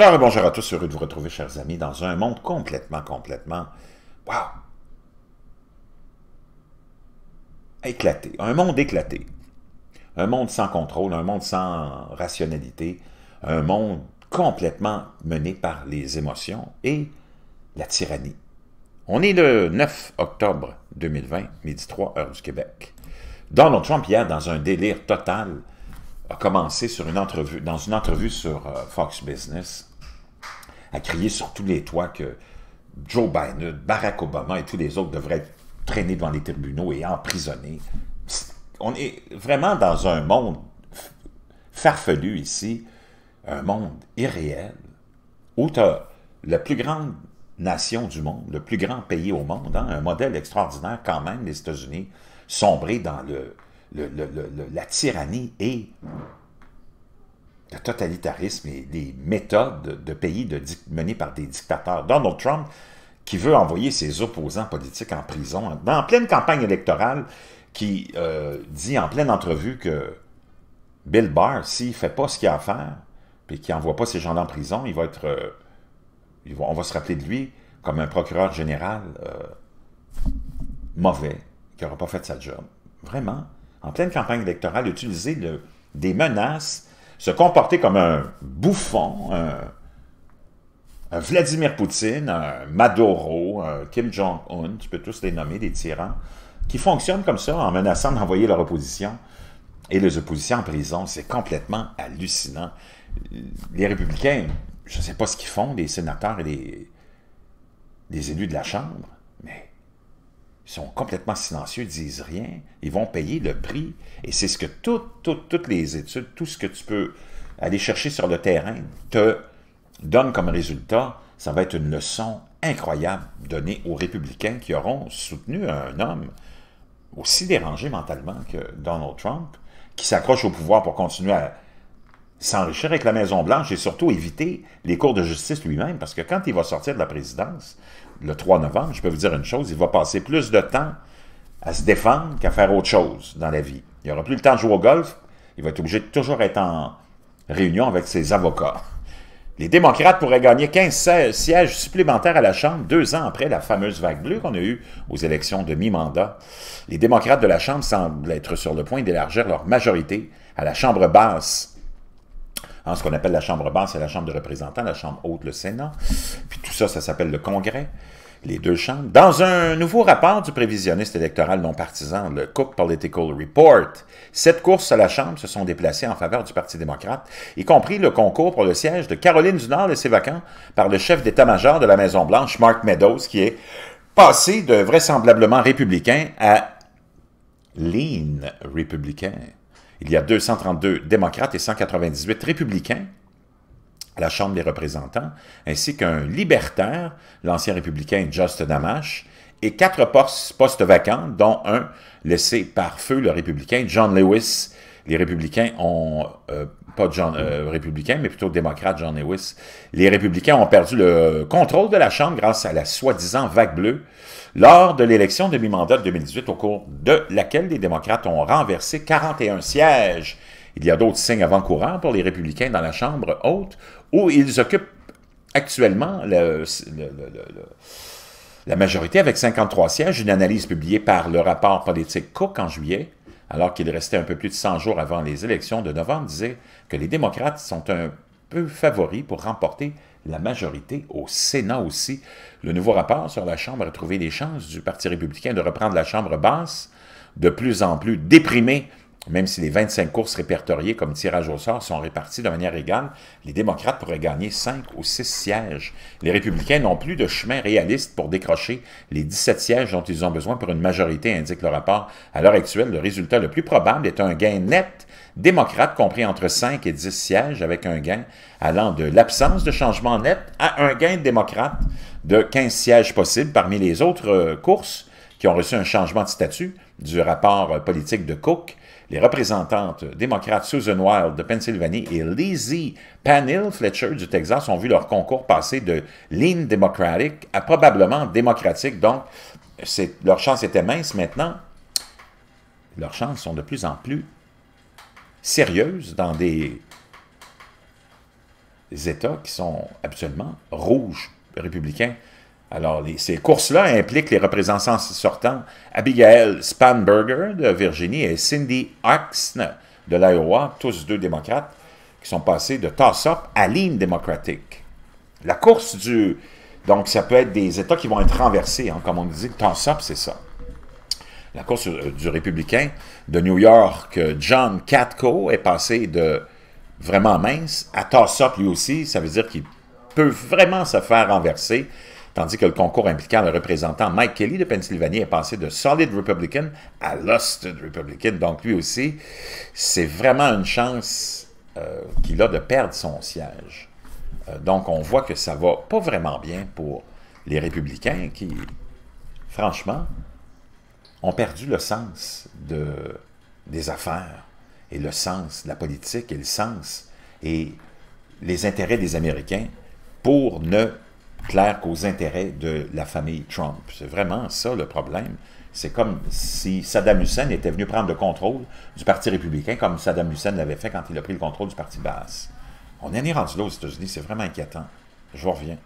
Alors, bonjour à tous, heureux de vous retrouver, chers amis, dans un monde complètement, complètement, éclaté, un monde éclaté, un monde sans contrôle, un monde sans rationalité, un monde complètement mené par les émotions et la tyrannie. On est le 9 octobre 2020, midi 3, heure du Québec. Donald Trump, hier, dans un délire total, a commencé sur une entrevue, dans une entrevue sur euh, Fox Business à crier sur tous les toits que Joe Biden, Barack Obama et tous les autres devraient être traînés devant les tribunaux et emprisonnés. On est vraiment dans un monde farfelu ici, un monde irréel, où tu as la plus grande nation du monde, le plus grand pays au monde, hein, un modèle extraordinaire quand même, les États-Unis, sombrer dans le, la tyrannie et totalitarisme et des méthodes de pays menées par des dictateurs. Donald Trump, qui veut envoyer ses opposants politiques en prison, en, pleine campagne électorale, qui euh, dit en pleine entrevue que Bill Barr, s'il ne fait pas ce qu'il a à faire, puis qu'il n'envoie pas ces gens-là en prison, il va être, euh, on va se rappeler de lui comme un procureur général euh, mauvais, qui n'aura pas fait sa job. Vraiment, en pleine campagne électorale, utiliser des menaces se comporter comme un bouffon, un, Vladimir Poutine, un Maduro, un Kim Jong-un, tu peux tous les nommer des tyrans, qui fonctionnent comme ça en menaçant d'envoyer leur opposition et les oppositions en prison. C'est complètement hallucinant. Les républicains, je ne sais pas ce qu'ils font, des sénateurs et des les élus de la Chambre. Ils sont complètement silencieux, ils disent rien. Ils vont payer le prix. Et c'est ce que tout, toutes les études, tout ce que tu peux aller chercher sur le terrain te donne comme résultat. Ça va être une leçon incroyable donnée aux républicains qui auront soutenu un homme aussi dérangé mentalement que Donald Trump, qui s'accroche au pouvoir pour continuer à s'enrichir avec la Maison-Blanche et surtout éviter les cours de justice lui-même, parce que quand il va sortir de la présidence, le 3 novembre, je peux vous dire une chose, il va passer plus de temps à se défendre qu'à faire autre chose dans la vie. Il n'aura plus le temps de jouer au golf, il va être obligé de toujours être en réunion avec ses avocats. Les démocrates pourraient gagner 15 sièges supplémentaires à la Chambre deux ans après la fameuse vague bleue qu'on a eue aux élections de mi-mandat. Les démocrates de la Chambre semblent être sur le point d'élargir leur majorité à la Chambre basse ce qu'on appelle la Chambre basse, c'est la Chambre de représentants, la Chambre haute, le Sénat. Puis tout ça, ça s'appelle le Congrès les deux chambres. Dans un nouveau rapport du prévisionniste électoral non partisan, le Cook Political Report, cette course à la Chambre se sont déplacées en faveur du Parti démocrate, y compris le concours pour le siège de Caroline du Nord ses vacant par le chef d'état-major de la Maison-Blanche, Mark Meadows, qui est passé de vraisemblablement républicain à lean républicain. Il y a 232 démocrates et 198 républicains à la Chambre des représentants, ainsi qu'un libertaire, l'ancien républicain Just Damash, et quatre postes vacants, dont un laissé par feu, le républicain John Lewis. Les républicains ont euh, pas John, euh, républicain, mais plutôt démocrate John Lewis, les républicains ont perdu le contrôle de la Chambre grâce à la soi-disant vague bleue lors de l'élection demi-mandat 2018 au cours de laquelle les démocrates ont renversé 41 sièges. Il y a d'autres signes avant-courants pour les républicains dans la Chambre haute où ils occupent actuellement la majorité avec 53 sièges, une analyse publiée par le rapport politique Cook en juillet alors qu'il restait un peu plus de 100 jours avant les élections de novembre, disait que les démocrates sont un peu favoris pour remporter la majorité au Sénat aussi. Le nouveau rapport sur la Chambre a trouvé des chances du Parti républicain de reprendre la Chambre basse de plus en plus déprimée même si les 25 courses répertoriées comme tirage au sort sont réparties de manière égale, les démocrates pourraient gagner 5 ou 6 sièges. Les républicains n'ont plus de chemin réaliste pour décrocher les 17 sièges dont ils ont besoin pour une majorité, indique le rapport. À l'heure actuelle, le résultat le plus probable est un gain net démocrate, compris entre 5 et 10 sièges, avec un gain allant de l'absence de changement net à un gain démocrate de 15 sièges possibles parmi les autres euh, courses qui ont reçu un changement de statut du rapport euh, politique de Cook les représentantes démocrates Susan Wild de Pennsylvanie et Lizzie Panil Fletcher du Texas ont vu leur concours passer de lean démocratique à probablement démocratique. Donc, leur chance était mince. Maintenant, leurs chances sont de plus en plus sérieuses dans des, des États qui sont absolument rouges républicains. Alors, ces courses-là impliquent les représentants sortants Abigail Spanberger de Virginie et Cindy Axne de l'Iowa, tous deux démocrates, qui sont passés de toss-up à ligne démocratique. La course du... Donc, ça peut être des États qui vont être renversés, hein. comme on dit, toss-up, c'est ça. La course euh, du républicain de New York, John Catco est passé de vraiment mince à toss-up lui aussi, ça veut dire qu'il peut vraiment se faire renverser tandis que le concours impliquant le représentant Mike Kelly de Pennsylvanie est passé de Solid Republican à Lost Republican. Donc lui aussi, c'est vraiment une chance euh, qu'il a de perdre son siège. Euh, donc on voit que ça va pas vraiment bien pour les républicains qui, franchement, ont perdu le sens des affaires et le sens de la politique et le sens et les intérêts des Américains pour ne clair qu'aux intérêts de la famille Trump. C'est vraiment ça le problème. C'est comme si Saddam Hussein était venu prendre le contrôle du Parti républicain, comme Saddam Hussein l'avait fait quand il a pris le contrôle du Parti basse. On en est rendu là aux États-Unis, c'est vraiment inquiétant. Je reviens.